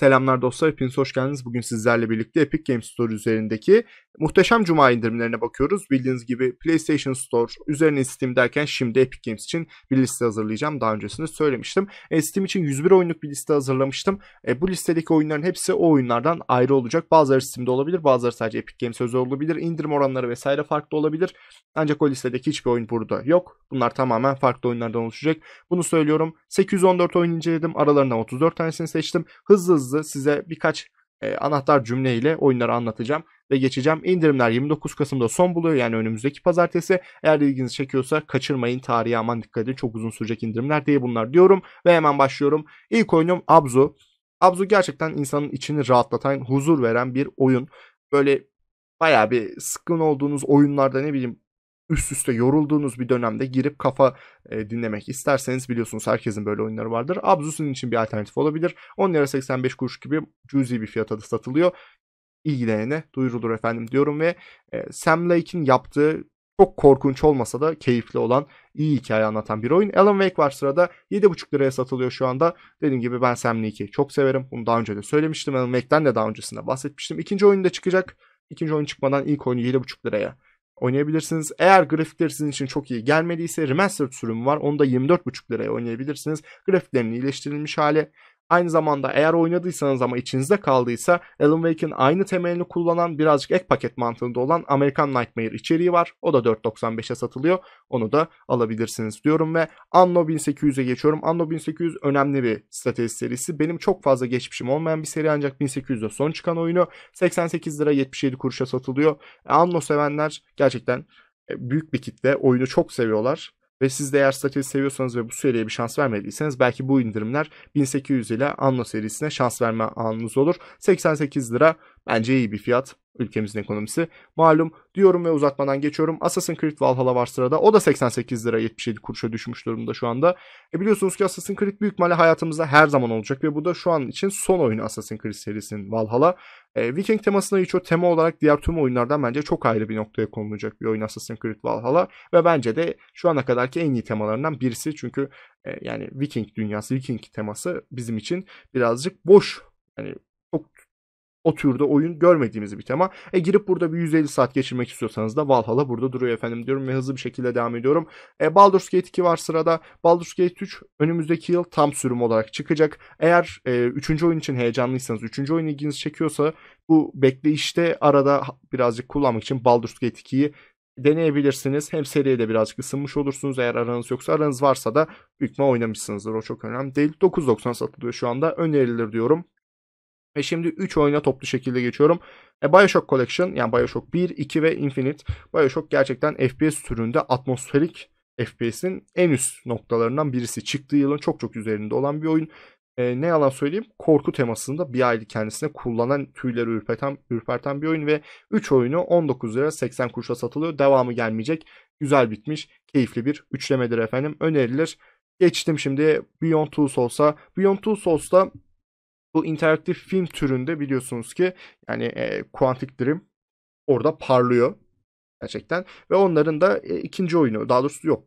Selamlar dostlar, hepiniz hoş geldiniz. Bugün sizlerle birlikte Epic Games Store üzerindeki muhteşem cuma indirimlerine bakıyoruz. Bildiğiniz gibi PlayStation Store üzerine Steam derken şimdi Epic Games için bir liste hazırlayacağım. Daha öncesinde söylemiştim. E, Steam için 101 oyunluk bir liste hazırlamıştım. E, bu listedeki oyunların hepsi o oyunlardan ayrı olacak. Bazıları Steam'de olabilir, bazıları sadece Epic Games özel olabilir. İndirim oranları vesaire farklı olabilir. Ancak o listedeki hiçbir oyun burada yok. Bunlar tamamen farklı oyunlardan oluşacak. Bunu söylüyorum. 814 oyun inceledim. Aralarından 34 tanesini seçtim. Hızlı hızlı hızlı size birkaç e, anahtar cümle ile oyunları anlatacağım ve geçeceğim. İndirimler 29 Kasım'da son buluyor yani önümüzdeki pazartesi. Eğer ilginizi çekiyorsa kaçırmayın tarihe aman dikkat edin çok uzun sürecek indirimler diye bunlar diyorum ve hemen başlıyorum. İlk oyunum Abzu. Abzu gerçekten insanın içini rahatlatan, huzur veren bir oyun. Böyle bayağı bir sıkın olduğunuz oyunlarda ne bileyim üst üste yorulduğunuz bir dönemde girip kafa e, dinlemek isterseniz biliyorsunuz herkesin böyle oyunları vardır. Abzu'sun için bir alternatif olabilir. 10 lira 85 kuruş gibi cüzi bir fiyata da satılıyor. İlgilenene duyurulur efendim diyorum ve e, Sam Lake'in yaptığı çok korkunç olmasa da keyifli olan iyi hikaye anlatan bir oyun. Alan Wake var sırada 7,5 liraya satılıyor şu anda. Dediğim gibi ben Sam Lake'i çok severim. Bunu daha önce de söylemiştim. Alan Wake'den de daha öncesinde bahsetmiştim. İkinci oyunda çıkacak. İkinci oyun çıkmadan ilk oyunu 7,5 liraya oynayabilirsiniz. Eğer grafikleri sizin için çok iyi gelmediyse Remastered sürümü var. Onu da 24,5 liraya oynayabilirsiniz. Grafiklerin iyileştirilmiş hali Aynı zamanda eğer oynadıysanız ama içinizde kaldıysa Alan Wake'in aynı temelini kullanan birazcık ek paket mantığında olan American Nightmare içeriği var. O da 4.95'e satılıyor. Onu da alabilirsiniz diyorum ve Anno 1800'e geçiyorum. Anno 1800 önemli bir strateji serisi. Benim çok fazla geçmişim olmayan bir seri ancak 1800'de son çıkan oyunu 88 lira 77 kuruşa satılıyor. E, Anno sevenler gerçekten e, büyük bir kitle oyunu çok seviyorlar ve siz de eğer Statil seviyorsanız ve bu seriye bir şans vermediyseniz belki bu indirimler 1800 ile Anno serisine şans verme anınız olur. 88 lira Bence iyi bir fiyat ülkemizin ekonomisi. Malum diyorum ve uzatmadan geçiyorum. Assassin's Creed Valhalla var sırada. O da 88 lira 77 kuruşa düşmüş durumda şu anda. E biliyorsunuz ki Assassin's Creed büyük ihtimalle hayatımızda her zaman olacak ve bu da şu an için son oyunu Assassin's Creed serisinin Valhalla. E, Viking temasına hiç o tema olarak diğer tüm oyunlardan bence çok ayrı bir noktaya konulacak bir oyun Assassin's Creed Valhalla ve bence de şu ana kadarki en iyi temalarından birisi çünkü e, yani Viking dünyası, Viking teması bizim için birazcık boş yani o türde oyun görmediğimiz bir tema. E girip burada bir 150 saat geçirmek istiyorsanız da Valhalla burada duruyor efendim diyorum ve hızlı bir şekilde devam ediyorum. E, Baldur's Gate 2 var sırada. Baldur's Gate 3 önümüzdeki yıl tam sürüm olarak çıkacak. Eğer e, 3. oyun için heyecanlıysanız, 3. oyun ilginizi çekiyorsa bu bekleyişte arada birazcık kullanmak için Baldur's Gate 2'yi deneyebilirsiniz. Hem seriye de birazcık ısınmış olursunuz. Eğer aranız yoksa aranız varsa da büyük oynamışsınızdır. O çok önemli değil. 9.90 satılıyor şu anda. Önerilir diyorum. Ve şimdi 3 oyuna toplu şekilde geçiyorum. E, Bioshock Collection yani Bioshock 1, 2 ve Infinite. Bioshock gerçekten FPS türünde atmosferik FPS'in en üst noktalarından birisi. Çıktığı yılın çok çok üzerinde olan bir oyun. E, ne yalan söyleyeyim korku temasında bir aylık kendisine kullanan tüyleri ürperten, ürperten bir oyun ve 3 oyunu 19 lira 80 kuruşa satılıyor. Devamı gelmeyecek. Güzel bitmiş. Keyifli bir üçlemedir efendim. Önerilir. Geçtim şimdi Beyond Two Souls'a. Beyond Two Souls'ta bu interaktif film türünde biliyorsunuz ki yani e, Quantic Dream orada parlıyor gerçekten ve onların da e, ikinci oyunu daha doğrusu yok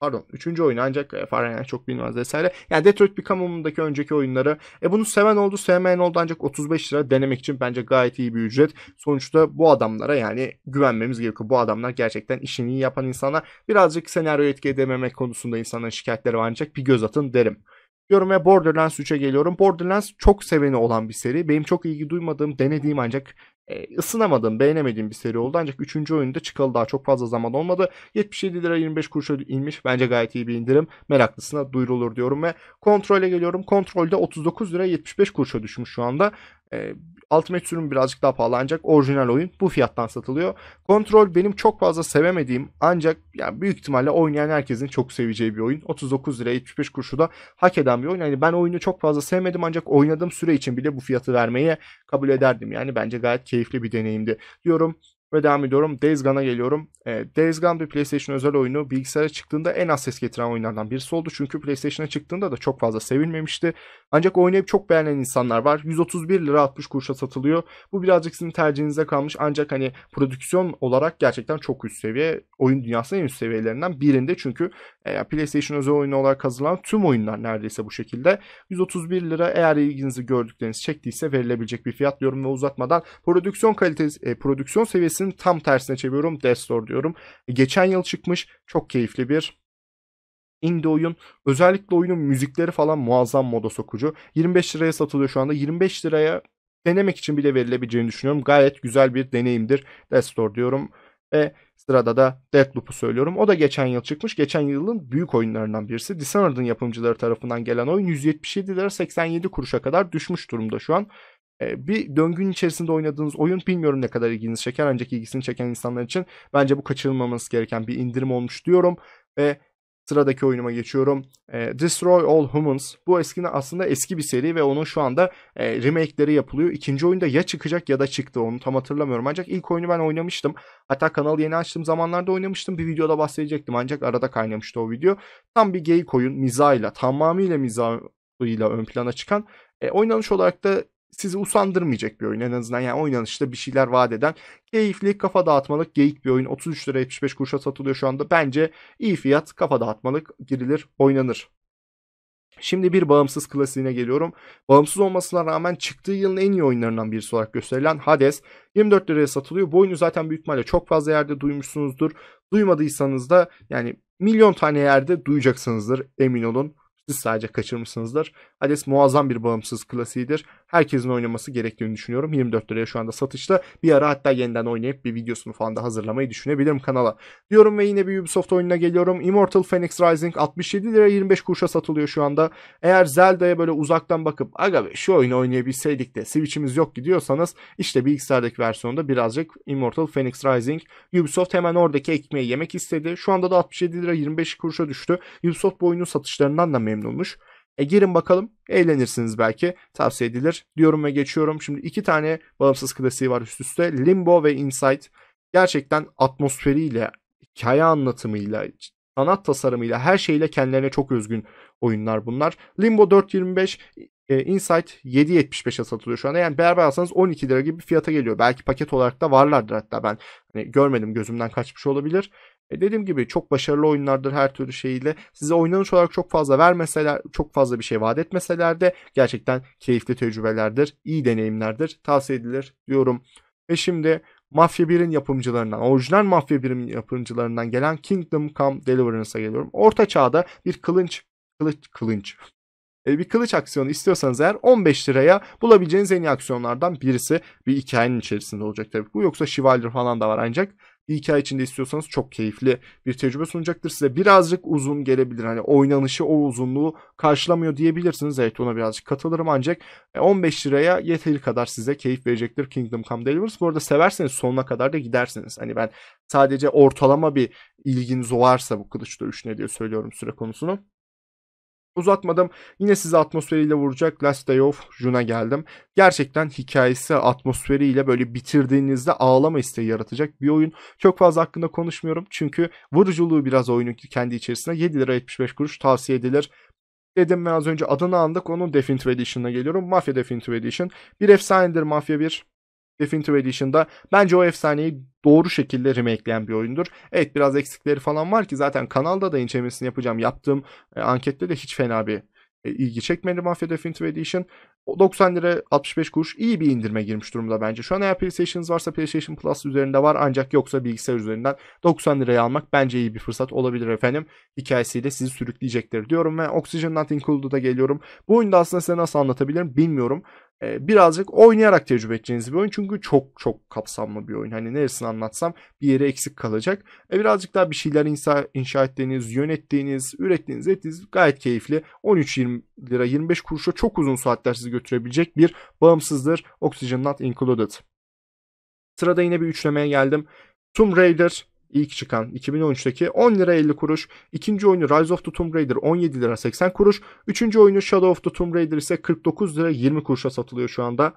pardon üçüncü oyunu ancak e, Fahrenheit çok bilmez vesaire. Yani Detroit Become Human'daki önceki oyunları e bunu seven oldu sevmeyen oldu ancak 35 lira denemek için bence gayet iyi bir ücret. Sonuçta bu adamlara yani güvenmemiz gerekiyor. Bu adamlar gerçekten işini iyi yapan insanlar. Birazcık senaryo etki edememek konusunda insanların şikayetleri var ancak bir göz atın derim diyorum ve Borderlands 3'e geliyorum. Borderlands çok seveni olan bir seri. Benim çok ilgi duymadığım, denediğim ancak e, ısınamadığım, beğenemediğim bir seri oldu. Ancak 3. oyunda çıkalı daha çok fazla zaman olmadı. 77 lira 25 kuruşa inmiş. Bence gayet iyi bir indirim. Meraklısına duyurulur diyorum ve kontrole geliyorum. Kontrolde 39 lira 75 kuruşa düşmüş şu anda. E, Ultimate sürüm birazcık daha pahalı ancak orijinal oyun bu fiyattan satılıyor. Kontrol benim çok fazla sevemediğim ancak yani büyük ihtimalle oynayan herkesin çok seveceği bir oyun. 39 lira 75 kuruşu da hak eden bir oyun. Yani ben oyunu çok fazla sevmedim ancak oynadığım süre için bile bu fiyatı vermeye kabul ederdim. Yani bence gayet keyifli bir deneyimdi diyorum. Ve devam ediyorum. Days Gone'a geliyorum. E, Days Gone bir PlayStation özel oyunu. Bilgisayara çıktığında en az ses getiren oyunlardan birisi oldu. Çünkü PlayStation'a çıktığında da çok fazla sevilmemişti. Ancak oynayıp çok beğenen insanlar var. 131 lira 60 kuruşa satılıyor. Bu birazcık sizin tercihinize kalmış. Ancak hani prodüksiyon olarak gerçekten çok üst seviye. Oyun dünyasının en üst seviyelerinden birinde. Çünkü e, PlayStation özel oyunu olarak hazırlanan tüm oyunlar neredeyse bu şekilde. 131 lira eğer ilginizi gördükleriniz çektiyse verilebilecek bir fiyat diyorum ve uzatmadan prodüksiyon kalitesi, e, prodüksiyon seviyesi adresini tam tersine çeviriyorum. Destor diyorum. Geçen yıl çıkmış çok keyifli bir indie oyun. Özellikle oyunun müzikleri falan muazzam moda sokucu. 25 liraya satılıyor şu anda. 25 liraya denemek için bile verilebileceğini düşünüyorum. Gayet güzel bir deneyimdir. Destor diyorum. Ve sırada da Deathloop'u söylüyorum. O da geçen yıl çıkmış. Geçen yılın büyük oyunlarından birisi. Dishonored'ın yapımcıları tarafından gelen oyun 177 lira 87 kuruşa kadar düşmüş durumda şu an. Ee, bir döngünün içerisinde oynadığınız oyun bilmiyorum ne kadar ilginizi çeker ancak ilgisini çeken insanlar için bence bu kaçırılmaması gereken bir indirim olmuş diyorum ve sıradaki oyunuma geçiyorum. E, Destroy All Humans. Bu eskine aslında eski bir seri ve onun şu anda e, remake'leri yapılıyor. İkinci oyunda ya çıkacak ya da çıktı onu tam hatırlamıyorum. Ancak ilk oyunu ben oynamıştım. Hatta kanalı yeni açtığım zamanlarda oynamıştım. Bir videoda bahsedecektim ancak arada kaynamıştı o video. Tam bir geyik oyun mizahıyla tamamıyla mizahıyla ön plana çıkan. E, oynanış olarak da sizi usandırmayacak bir oyun en azından. Yani oynanışta bir şeyler vaat eden keyifli kafa dağıtmalık geyik bir oyun. 33 lira 75 kuruşa satılıyor şu anda. Bence iyi fiyat kafa dağıtmalık girilir oynanır. Şimdi bir bağımsız klasiğine geliyorum. Bağımsız olmasına rağmen çıktığı yılın en iyi oyunlarından birisi olarak gösterilen Hades 24 liraya satılıyor. Bu oyunu zaten büyük ihtimalle çok fazla yerde duymuşsunuzdur. Duymadıysanız da yani milyon tane yerde duyacaksınızdır emin olun. Siz sadece kaçırmışsınızdır. Hades muazzam bir bağımsız klasiğidir. Herkesin oynaması gerektiğini düşünüyorum. 24 liraya şu anda satışta. Bir ara hatta yeniden oynayıp bir videosunu falan da hazırlamayı düşünebilirim kanala. Diyorum ve yine bir Ubisoft oyununa geliyorum. Immortal Phoenix Rising 67 lira 25 kuruşa satılıyor şu anda. Eğer Zelda'ya böyle uzaktan bakıp aga be şu oyunu oynayabilseydik de Switch'imiz yok gidiyorsanız işte bilgisayardaki versiyonda birazcık Immortal Phoenix Rising Ubisoft hemen oradaki ekmeği yemek istedi. Şu anda da 67 lira 25 kuruşa düştü. Ubisoft bu oyunun satışlarından da memnunmuş. E girin bakalım eğlenirsiniz belki tavsiye edilir diyorum ve geçiyorum. Şimdi iki tane bağımsız klasiği var üst üste Limbo ve Inside. Gerçekten atmosferiyle, hikaye anlatımıyla, sanat tasarımıyla her şeyle kendilerine çok özgün oyunlar bunlar. Limbo 4.25 e, Insight 7.75'e satılıyor şu anda. Yani beraber alsanız 12 lira gibi bir fiyata geliyor. Belki paket olarak da varlardır hatta ben hani görmedim gözümden kaçmış olabilir. E dediğim gibi çok başarılı oyunlardır her türlü şeyiyle. Size oynanış olarak çok fazla vermeseler, çok fazla bir şey vaat etmeseler de gerçekten keyifli tecrübelerdir, iyi deneyimlerdir. Tavsiye edilir diyorum. Ve şimdi Mafya 1'in yapımcılarından, orijinal Mafya 1'in yapımcılarından gelen Kingdom Come Deliverance'a geliyorum. Orta çağda bir kılınç, kılıç, kılınç, e, bir kılıç aksiyonu istiyorsanız eğer 15 liraya bulabileceğiniz en iyi aksiyonlardan birisi. Bir hikayenin içerisinde olacak tabii bu. Yoksa Chivalry falan da var ancak bir ay içinde istiyorsanız çok keyifli bir tecrübe sunacaktır. Size birazcık uzun gelebilir. Hani oynanışı o uzunluğu karşılamıyor diyebilirsiniz. Evet ona birazcık katılırım ancak 15 e, liraya yeteri kadar size keyif verecektir Kingdom Come Deliverance. Bu arada severseniz sonuna kadar da gidersiniz. Hani ben sadece ortalama bir ilginiz varsa bu kılıç dövüşüne diye söylüyorum süre konusunu uzatmadım. Yine size atmosferiyle vuracak Last Day of June'a geldim. Gerçekten hikayesi atmosferiyle böyle bitirdiğinizde ağlama isteği yaratacak bir oyun. Çok fazla hakkında konuşmuyorum çünkü vuruculuğu biraz oyunun kendi içerisinde 7 lira 75 kuruş tavsiye edilir. Dedim ben az önce adını andık onun Definitive Edition'ına geliyorum. Mafya Definitive Edition. Bir efsanedir Mafya 1. Definitive Edition'da bence o efsaneyi doğru şekilde remake bir oyundur. Evet biraz eksikleri falan var ki zaten kanalda da incelemesini yapacağım. Yaptığım e, ankette de hiç fena bir e, ilgi çekmedi Mafia Definitive Edition. 90 lira 65 kuruş iyi bir indirme girmiş durumda bence. Şu an eğer PlayStation'ınız varsa PlayStation Plus üzerinde var ancak yoksa bilgisayar üzerinden 90 liraya almak bence iyi bir fırsat olabilir efendim. Hikayesiyle sizi sürükleyecektir diyorum ve Oxygen Not Included'a geliyorum. Bu oyunda aslında size nasıl anlatabilirim bilmiyorum. Ee, birazcık oynayarak tecrübe edeceğiniz bir oyun. Çünkü çok çok kapsamlı bir oyun. Hani neresini anlatsam bir yere eksik kalacak. Ee, birazcık daha bir şeyler inşa, inşa ettiğiniz, yönettiğiniz, ürettiğiniz, ettiğiniz gayet keyifli. 13-20 lira 25 kuruşa çok uzun saatler sizi götürebilecek bir bağımsızdır. Oxygen Not Included. Sırada yine bir üçlemeye geldim. Tomb Raider ilk çıkan 2013'teki 10 lira 50 kuruş. ikinci oyunu Rise of the Tomb Raider 17 lira 80 kuruş. Üçüncü oyunu Shadow of the Tomb Raider ise 49 lira 20 kuruşa satılıyor şu anda.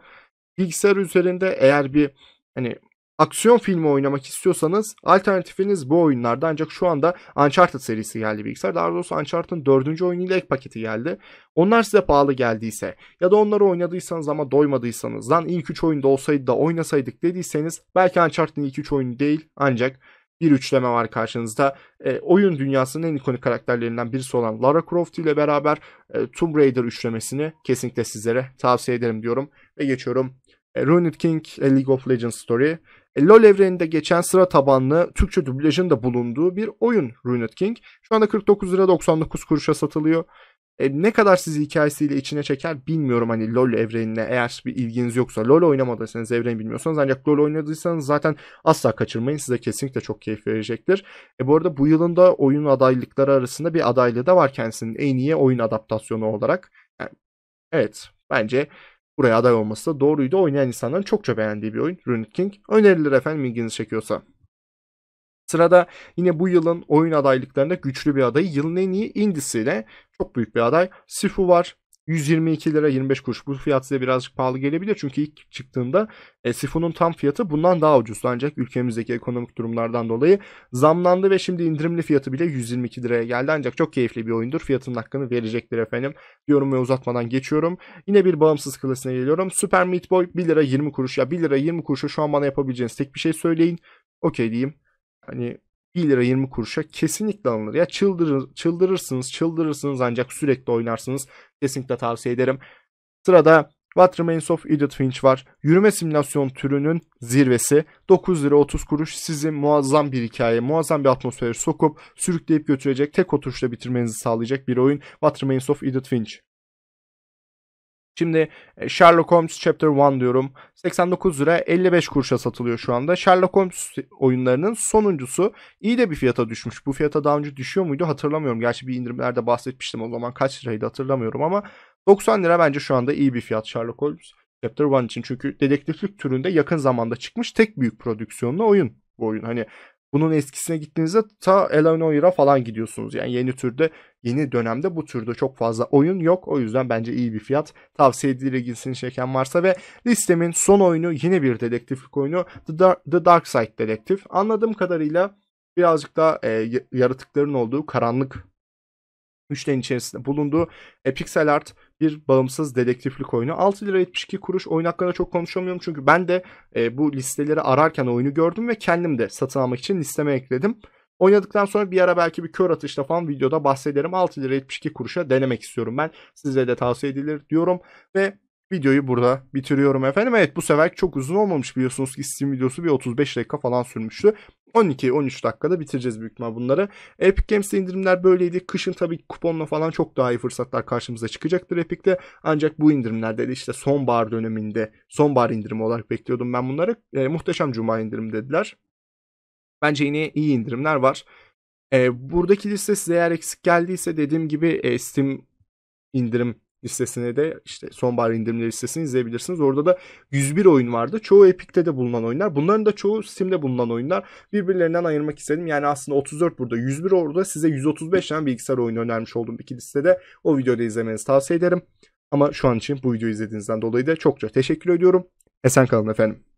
Bilgisayar üzerinde eğer bir hani aksiyon filmi oynamak istiyorsanız alternatifiniz bu oyunlarda ancak şu anda Uncharted serisi geldi bilgisayar. Daha doğrusu Uncharted'ın dördüncü ile ek paketi geldi. Onlar size pahalı geldiyse ya da onları oynadıysanız ama doymadıysanız lan ilk üç oyunda olsaydı da oynasaydık dediyseniz belki Uncharted'ın ilk üç oyunu değil ancak bir üçleme var karşınızda. E, oyun dünyasının en ikonik karakterlerinden birisi olan Lara Croft ile beraber e, Tomb Raider üçlemesini kesinlikle sizlere tavsiye ederim diyorum. Ve geçiyorum e, Ruined King e, League of Legends Story. E, LoL evreninde geçen sıra tabanlı Türkçe dublajın da bulunduğu bir oyun Ruined King. Şu anda 49 lira 99 kuruşa satılıyor. E, ne kadar sizi hikayesiyle içine çeker bilmiyorum hani LoL evrenine eğer bir ilginiz yoksa. LoL oynamadıysanız evreni bilmiyorsanız ancak LoL oynadıysanız zaten asla kaçırmayın. Size kesinlikle çok keyif verecektir. E, bu arada bu yılın da oyun adaylıkları arasında bir adaylığı da var kendisinin en iyi oyun adaptasyonu olarak. Yani, e, evet bence buraya aday olması da doğruydu. Oynayan insanların çokça beğendiği bir oyun. Runic King önerilir efendim ilginizi çekiyorsa. Sırada yine bu yılın oyun adaylıklarında güçlü bir adayı yılın en iyi indisiyle çok büyük bir aday Sifu var. 122 lira 25 kuruş. Bu fiyat size birazcık pahalı gelebilir. Çünkü ilk çıktığında e, Sifu'nun tam fiyatı bundan daha ucuz. Ancak ülkemizdeki ekonomik durumlardan dolayı zamlandı ve şimdi indirimli fiyatı bile 122 liraya geldi. Ancak çok keyifli bir oyundur. Fiyatının hakkını verecektir efendim. Yorumu uzatmadan geçiyorum. Yine bir bağımsız klasına geliyorum. Super Meat Boy 1 lira 20 kuruş. Ya 1 lira 20 kuruşa şu an bana yapabileceğiniz tek bir şey söyleyin. Okey diyeyim hani 1 lira 20 kuruşa kesinlikle alınır. Ya çıldırır, çıldırırsınız çıldırırsınız ancak sürekli oynarsınız. Kesinlikle tavsiye ederim. Sırada What Remains of Edith Finch var. Yürüme simülasyon türünün zirvesi. 9 lira 30 kuruş sizi muazzam bir hikaye, muazzam bir atmosfere sokup sürükleyip götürecek, tek oturuşla bitirmenizi sağlayacak bir oyun What Remains of Edith Finch. Şimdi e, Sherlock Holmes Chapter 1 diyorum. 89 lira 55 kuruşa satılıyor şu anda. Sherlock Holmes oyunlarının sonuncusu iyi de bir fiyata düşmüş. Bu fiyata daha önce düşüyor muydu hatırlamıyorum. Gerçi bir indirimlerde bahsetmiştim o zaman kaç liraydı hatırlamıyorum ama 90 lira bence şu anda iyi bir fiyat Sherlock Holmes Chapter 1 için. Çünkü dedektiflik türünde yakın zamanda çıkmış tek büyük prodüksiyonlu oyun bu oyun. Hani bunun eskisine gittiğinizde ta Eleanor'a falan gidiyorsunuz. Yani yeni türde, yeni dönemde bu türde çok fazla oyun yok. O yüzden bence iyi bir fiyat. Tavsiye edilir ilgisini çeken varsa ve listemin son oyunu yine bir dedektiflik oyunu The Dark, The Dark Side Dedektif Anladığım kadarıyla birazcık daha e, yaratıkların olduğu karanlık üçlerin içerisinde bulunduğu e, pixel art bir bağımsız dedektiflik oyunu. 6 lira 72 kuruş oyun hakkında çok konuşamıyorum çünkü ben de e, bu listeleri ararken oyunu gördüm ve kendim de satın almak için listeme ekledim. Oynadıktan sonra bir ara belki bir kör atışta falan videoda bahsederim. 6 lira 72 kuruşa denemek istiyorum ben. Size de tavsiye edilir diyorum. Ve videoyu burada bitiriyorum efendim. Evet bu sefer çok uzun olmamış biliyorsunuz ki Steam videosu bir 35 dakika falan sürmüştü. 12-13 dakikada bitireceğiz büyük ihtimal bunları. Epic Games'te indirimler böyleydi. Kışın tabii kuponla falan çok daha iyi fırsatlar karşımıza çıkacaktır Epic'te. Ancak bu indirimlerde de işte sonbahar döneminde, sonbahar indirimi olarak bekliyordum ben bunları. E, muhteşem cuma indirim dediler. Bence yine iyi indirimler var. E, buradaki liste size eğer eksik geldiyse dediğim gibi e, Steam indirim listesine de işte sonbahar indirimleri listesini izleyebilirsiniz. Orada da 101 oyun vardı. Çoğu Epic'te de bulunan oyunlar. Bunların da çoğu Steam'de bulunan oyunlar. Birbirlerinden ayırmak istedim. Yani aslında 34 burada 101 orada size 135 tane bilgisayar oyunu önermiş olduğum iki listede. O videoda izlemenizi tavsiye ederim. Ama şu an için bu videoyu izlediğinizden dolayı da çokça teşekkür ediyorum. Esen kalın efendim.